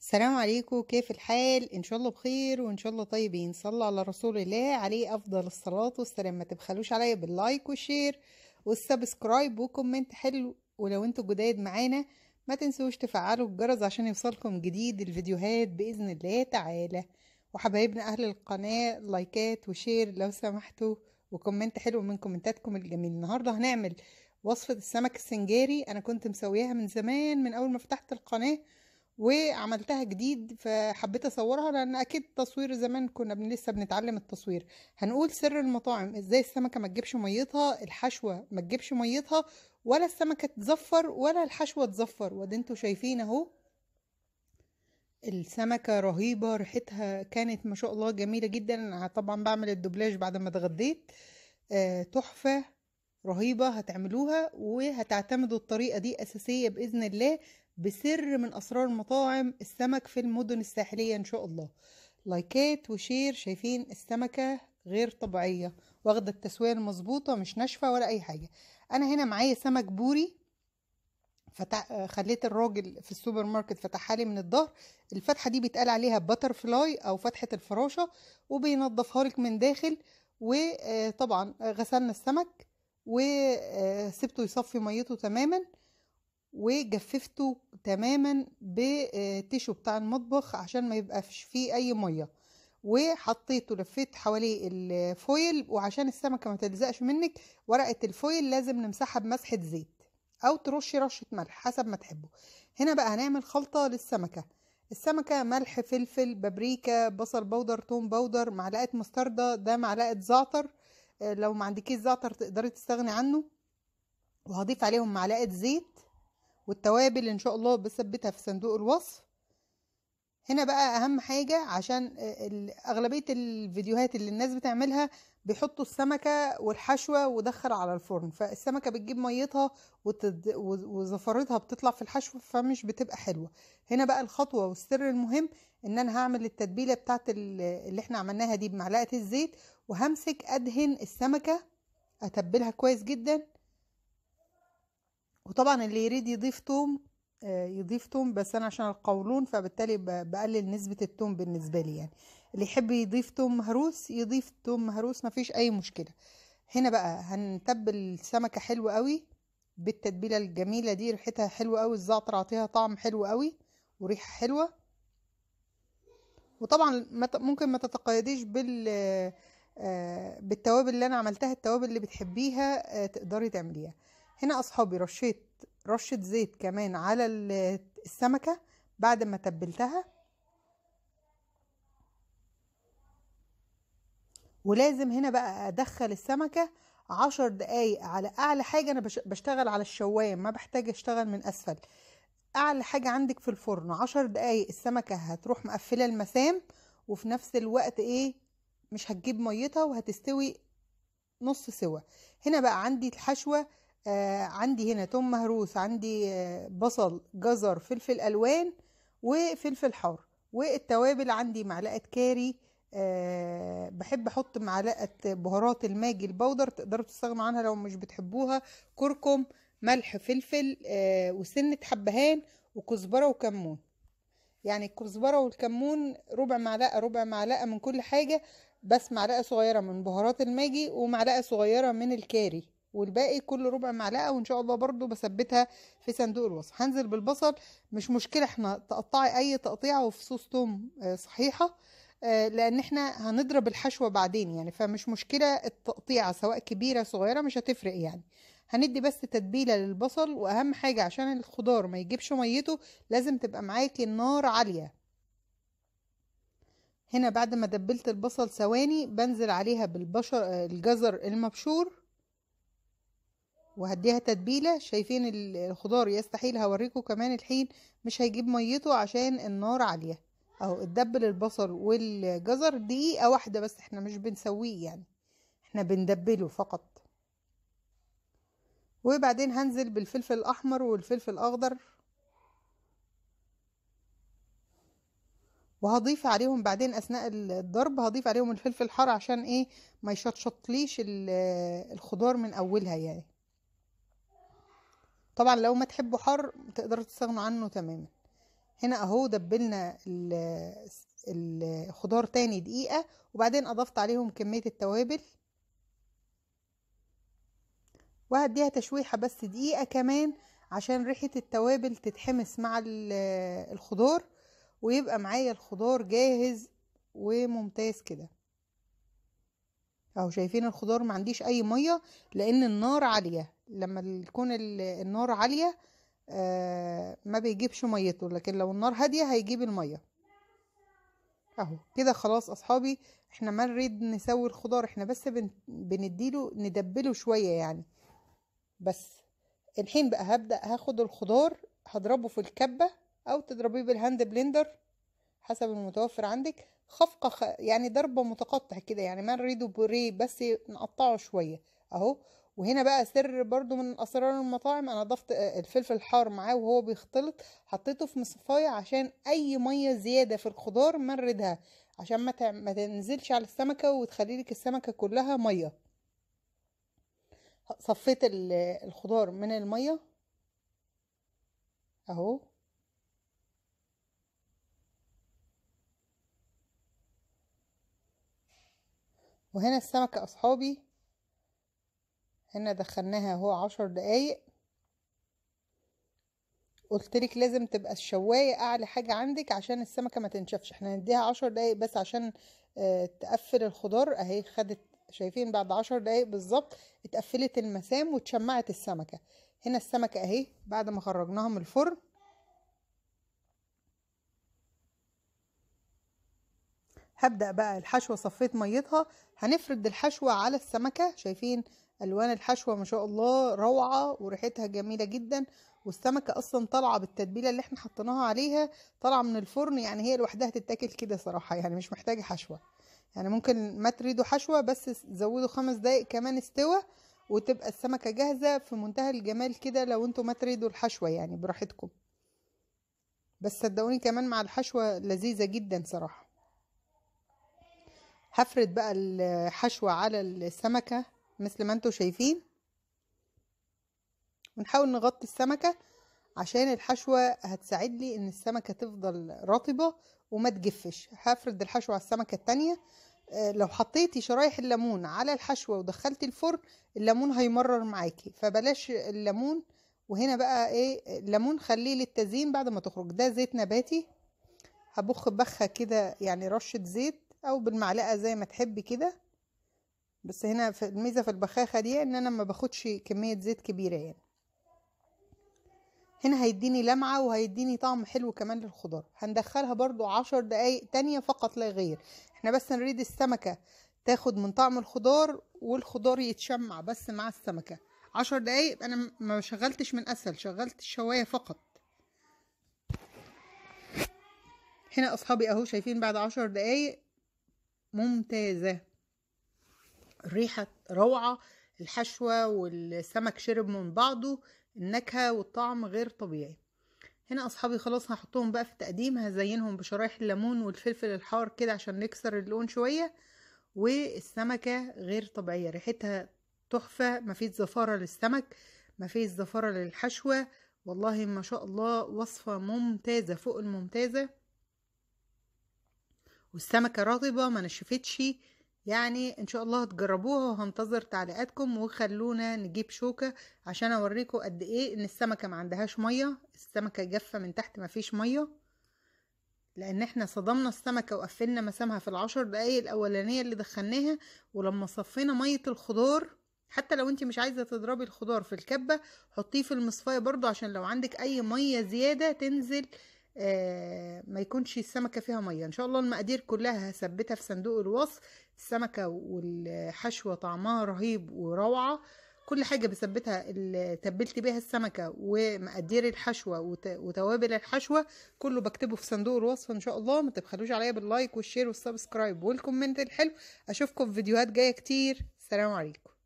السلام عليكم كيف الحال ان شاء الله بخير وان شاء الله طيبين صلى على رسول الله عليه افضل الصلاه والسلام ما تبخلوش عليا باللايك والشير والسبسكرايب وكومنت حلو ولو انتوا جداد معانا ما تنسوش تفعلوا الجرس عشان يوصلكم جديد الفيديوهات باذن الله تعالى وحبايبنا اهل القناه لايكات وشير لو سمحتوا وكومنت حلو من كومنتاتكم الجميل النهارده هنعمل وصفه السمك السنجاري انا كنت مسوياها من زمان من اول ما فتحت القناه وعملتها جديد فحبيت اصورها لان اكيد تصوير زمان كنا لسه بنتعلم التصوير هنقول سر المطاعم ازاي السمكه ما تجيبش ميتها الحشوه ما تجيبش ميتها ولا السمكه تزفر ولا الحشوه تزفر وده انتوا شايفين اهو السمكه رهيبه ريحتها كانت ما شاء الله جميله جدا انا طبعا بعمل الدوبلاج بعد ما اتغديت آه، تحفه رهيبه هتعملوها وهتعتمدوا الطريقه دي اساسيه باذن الله بسر من أسرار مطاعم السمك في المدن الساحلية إن شاء الله لايكات وشير شايفين السمكة غير طبيعية واخدة التسوية المظبوطة مش ناشفة ولا أي حاجة أنا هنا معايا سمك بوري فتح... خليت الراجل في السوبر ماركت فتحها لي من الظهر الفتحة دي بيتقال عليها باتر فلاي أو فتحة الفراشة وبينضفها لك من داخل وطبعا آه، غسلنا السمك وسبته آه، يصفي ميته تماما وجففته تماما بتيشو آه، بتاع المطبخ عشان ما يبقاش فيه اي ميه وحطيته لفيت حواليه الفويل وعشان السمكه ما تلزقش منك ورقه الفويل لازم نمسحها بمسحه زيت او ترشي رشه ملح حسب ما تحبه هنا بقى هنعمل خلطه للسمكه السمكه ملح فلفل بابريكا بصل بودر توم بودر معلقه مستردة ده معلقه زعتر آه، لو ما عندكيش زعتر تقدري تستغني عنه وهضيف عليهم معلقه زيت والتوابل ان شاء الله بثبتها في صندوق الوصف هنا بقى اهم حاجة عشان اغلبية الفيديوهات اللي الناس بتعملها بيحطوا السمكة والحشوة ودخل على الفرن فالسمكة بتجيب ميتها وتد... وزفرتها بتطلع في الحشوة فمش بتبقى حلوة هنا بقى الخطوة والسر المهم ان انا هعمل التتبيلة بتاعت اللي احنا عملناها دي بمعلقة الزيت وهمسك ادهن السمكة اتبلها كويس جدا وطبعا اللي يريد يضيف توم آه، يضيف توم بس انا عشان القولون فبالتالي بقلل نسبة التوم بالنسبة لي يعني اللي يحب يضيف توم مهروس يضيف توم مهروس مفيش اي مشكلة هنا بقى هنتبل السمكة حلو قوي بالتتبيلة الجميلة دي ريحتها حلوة قوي الزعتر عطيها طعم حلو قوي وريحة حلوة وطبعا ممكن ما تتقيديش بال آه، بالتوابل اللي انا عملتها التوابل اللي بتحبيها آه، تقدري تعمليها هنا اصحابي رشيت رشة زيت كمان على السمكة بعد ما تبلتها ولازم هنا بقى ادخل السمكة عشر دقايق على اعلى حاجة انا بشتغل على الشواية ما بحتاج اشتغل من اسفل اعلى حاجة عندك في الفرن عشر دقايق السمكة هتروح مقفلة المسام وفي نفس الوقت ايه مش هتجيب ميتها وهتستوي نص سوا هنا بقى عندي الحشوة آه، عندي هنا توم مهروس عندي آه، بصل جزر فلفل الوان وفلفل حار والتوابل عندي معلقه كاري أه بحب احط معلقه بهارات الماجي البودر تقدروا تستغنوا عنها لو مش بتحبوها كركم ملح فلفل أه وسنه حبهان وكزبره وكمون يعني الكزبره والكمون ربع معلقه ربع معلقه من كل حاجه بس معلقه صغيره من بهارات الماجي ومعلقه صغيره من الكاري والباقي كل ربع معلقه وان شاء الله برضو بثبتها في صندوق الوصف هنزل بالبصل مش مشكله احنا تقطعي اي تقطيعه وفي صوص توم آه، صحيحه آه، لان احنا هنضرب الحشوه بعدين يعني فمش مشكله التقطيعه سواء كبيره صغيره مش هتفرق يعني هندي بس تتبيله للبصل واهم حاجه عشان الخضار ما يجيبش ميته لازم تبقى معاكي النار عاليه هنا بعد ما دبلت البصل ثواني بنزل عليها بالبشر آه، الجزر المبشور وهديها تتبيلة شايفين الخضار يستحيل هوريكم كمان الحين مش هيجيب ميته عشان النار عالية اهو اتدبل البصل والجزر دقيقة واحدة بس احنا مش بنسويه يعني احنا بندبله فقط وبعدين هنزل بالفلفل الاحمر والفلفل الاخضر وهضيف عليهم بعدين اثناء الضرب هضيف عليهم الفلفل الحار عشان ايه ما يشطشطليش الخضار من اولها يعني طبعا لو ما تحبوا حر تقدروا تستغنوا عنه تماما هنا اهو دبلنا الخضار تاني دقيقة وبعدين اضفت عليهم كمية التوابل وهديها تشويحة بس دقيقة كمان عشان ريحة التوابل تتحمس مع الخضار ويبقى معايا الخضار جاهز وممتاز كده اهو شايفين الخضار ما عنديش اي ميه لان النار عاليه لما تكون النار عاليه آه ما بيجيبش ميته لكن لو النار هاديه هيجيب الميه اهو كده خلاص اصحابي احنا ما نريد نسوي الخضار احنا بس بن... بنديله ندبله شويه يعني بس الحين بقى هبدا هاخد الخضار هضربه في الكبه او تضربيه بالهاند بلندر حسب المتوفر عندك خفقة خ... يعني ضربة متقطع كده يعني ما نريده بوريه بس نقطعه شوية اهو وهنا بقى سر برضو من اسرار المطاعم انا ضفت آه، الفلفل الحار معاه وهو بيختلط حطيته في مصفاية عشان اي مية زيادة في الخضار ما نريدها عشان ما, ت... ما تنزلش على السمكة وتخلي لك السمكة كلها مية صفيت الخضار من المية اهو وهنا السمكة أصحابي هنا دخلناها هو عشر دقايق قلتلك لازم تبقى الشواية أعلى حاجة عندك عشان السمكة ما تنشفش احنا هنديها عشر دقايق بس عشان آه، تقفل الخضار اهي خدت شايفين بعد عشر دقايق بالظبط اتقفلت المسام وتشمعت السمكة هنا السمكة اهي بعد ما خرجناها من الفرن هبدأ بقى الحشوة صفيت ميتها هنفرد الحشوة على السمكة شايفين ألوان الحشوة ما شاء الله روعة وريحتها جميلة جدا والسمكة أصلا طالعة بالتتبيلة اللي احنا حطيناها عليها طالعة من الفرن يعني هي لوحدها تتاكل كده صراحة يعني مش محتاجة حشوة يعني ممكن ما تريدوا حشوة بس زودوا خمس دقايق كمان استوى وتبقى السمكة جاهزة في منتهى الجمال كده لو انتوا ما تريدوا الحشوة يعني براحتكم بس صدقوني كمان مع الحشوة لذيذة جدا صراحة هفرد بقى الحشوة على السمكة مثل ما انتوا شايفين ونحاول نغطي السمكة عشان الحشوة هتساعد لي ان السمكة تفضل رطبة وما تجفش هفرد الحشوة على السمكة التانية آه، لو حطيتي شرايح الليمون على الحشوة ودخلتي الفرن الليمون هيمرر معاكي فبلاش الليمون وهنا بقى ايه الليمون خليه للتزيين بعد ما تخرج ده زيت نباتي هبخ بخه كده يعني رشه زيت او بالمعلقه زي ما تحبي كده بس هنا في الميزه في البخاخه دي ان انا ما باخدش كميه زيت كبيره يعني هنا هيديني لمعه وهيديني طعم حلو كمان للخضار هندخلها برضو عشر دقايق تانية فقط لا غير احنا بس نريد السمكه تاخد من طعم الخضار والخضار يتشمع بس مع السمكه عشر دقايق انا ما شغلتش من اسهل شغلت الشوايه فقط هنا اصحابي اهو شايفين بعد عشر دقايق ممتازة الريحة روعة الحشوة والسمك شرب من بعضه النكهة والطعم غير طبيعي هنا اصحابي خلاص هحطهم بقى في التقديم هزينهم بشرايح الليمون والفلفل الحار كده عشان نكسر اللون شوية والسمكة غير طبيعية ريحتها تحفة مفيش زفارة للسمك مفيش زفارة للحشوة والله ما شاء الله وصفة ممتازة فوق الممتازة والسمكة رطبة ما نشفتش يعني ان شاء الله هتجربوها وهنتظر تعليقاتكم وخلونا نجيب شوكة عشان اوريكم قد ايه ان السمكة ما عندهاش مية السمكة جافة من تحت ما فيش مية لان احنا صدمنا السمكة وقفلنا مسامها في العشر دقايق الاولانية اللي دخلناها ولما صفينا مية الخضار حتى لو انت مش عايزة تضربي الخضار في الكبة حطيه في المصفاية برضو عشان لو عندك اي مية زيادة تنزل آه، ما يكونش السمكة فيها مية ان شاء الله المقادير كلها هثبتها في صندوق الوصف السمكة والحشوة طعمها رهيب وروعة كل حاجة بثبتها تبلت بيها السمكة ومقادير الحشوة وتوابل الحشوة كله بكتبه في صندوق الوصف ان شاء الله ما تبخلوش عليا باللايك والشير والسبسكرايب والكومنت الحلو اشوفكم في فيديوهات جاية كتير سلام عليكم